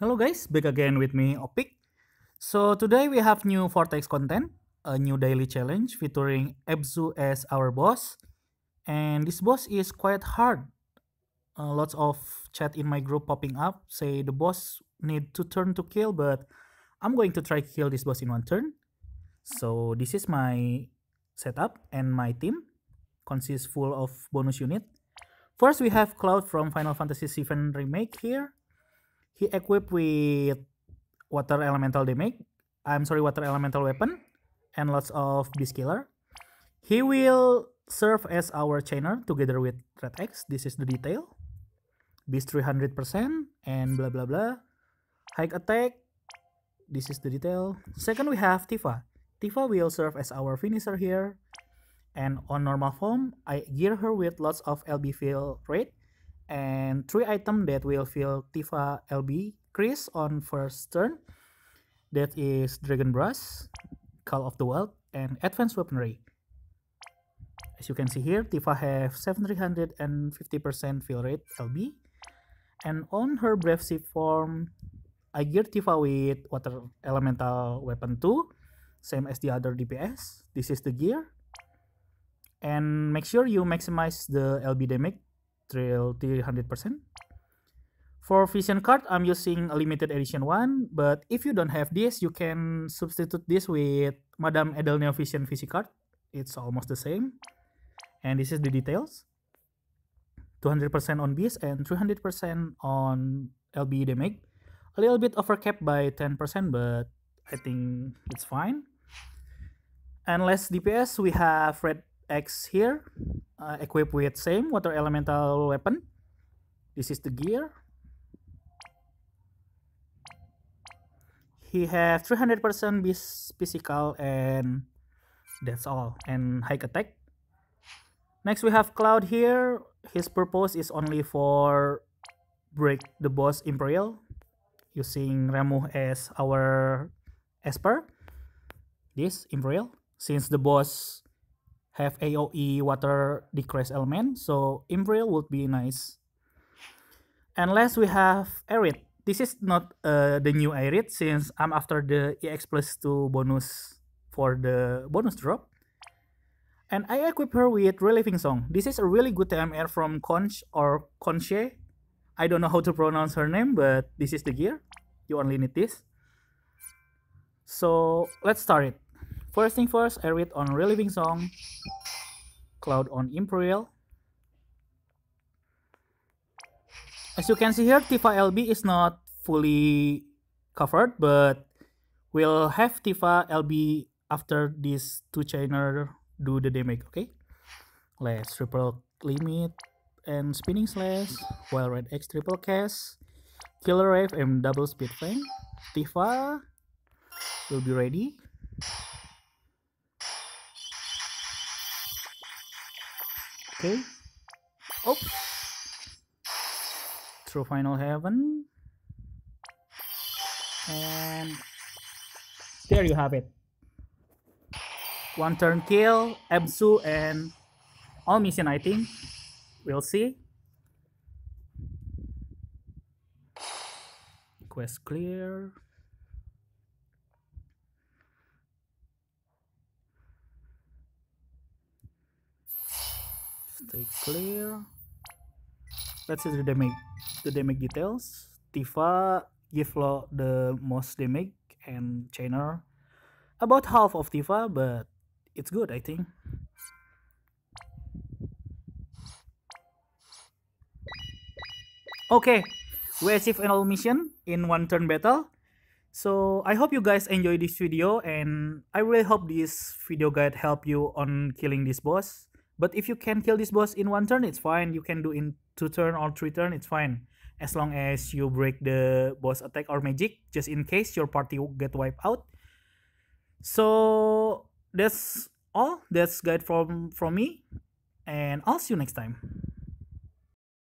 Hello guys, back again with me Opik. So today we have new Vortex content, a new daily challenge featuring Ebzu as our boss. And this boss is quite hard. Uh, lots of chat in my group popping up say the boss need to turn to kill but I'm going to try kill this boss in one turn. So this is my setup and my team consists full of bonus unit. First we have Cloud from Final Fantasy VII Remake here he equipped with water elemental damage, I'm sorry, water elemental weapon, and lots of beast killer. He will serve as our chainer together with Red X. This is the detail. Beast 300% and blah blah blah. Hike attack. This is the detail. Second, we have Tifa. Tifa will serve as our finisher here. And on normal form, I gear her with lots of LB fill rate and three items that will fill Tifa LB Chris on first turn. That is Dragon Brass, Call of the Wild, and Advanced Weaponry. As you can see here, Tifa have 750% fill rate LB. And on her Brave Sea form, I gear Tifa with Water Elemental Weapon 2, same as the other DPS. This is the gear. And make sure you maximize the LB damage TLT percent For vision card, I'm using a limited edition one, but if you don't have this, you can substitute this with Madame Edelneo Vision VC card. It's almost the same. And this is the details. 200% on BIS and 300% on LBE damage. A little bit overcapped by 10%, but I think it's fine. And last DPS, we have Red X here, uh, equipped with same water elemental weapon. This is the gear. He have 300% physical and that's all. And high attack. Next we have Cloud here. His purpose is only for break the boss Imperial using Remu as our Esper. This Imperial. Since the boss have AOE water decrease element, so Imbril would be nice. Unless we have Arid. This is not uh, the new Arid since I'm after the EX plus 2 bonus for the bonus drop. And I equip her with Reliving Song. This is a really good TMR from Conch or Conche. I don't know how to pronounce her name, but this is the gear. You only need this. So let's start it. First thing first, I read on Reliving Song, Cloud on Imperial. As you can see here, Tifa LB is not fully covered, but we'll have Tifa LB after these two-chainer do the damage, okay? Let's triple limit and spinning slash, while red X triple cast, killer wave and double speed flame. Tifa will be ready. Okay. Oh. Through final heaven. And there you have it. One turn kill, Ebsu and all mission I think. We'll see. Quest clear. stay clear let's see the damage the damage details tifa give Lo the most damage and Chainer about half of Tifa, but it's good, I think. Okay, we achieve an all mission in one turn battle. So I hope you guys enjoy this video and I really hope this video guide help you on killing this boss. But if you can kill this boss in one turn, it's fine. You can do in two turn or three turn, it's fine. As long as you break the boss attack or magic, just in case your party get wiped out. So that's all. That's guide from from me, and I'll see you next time.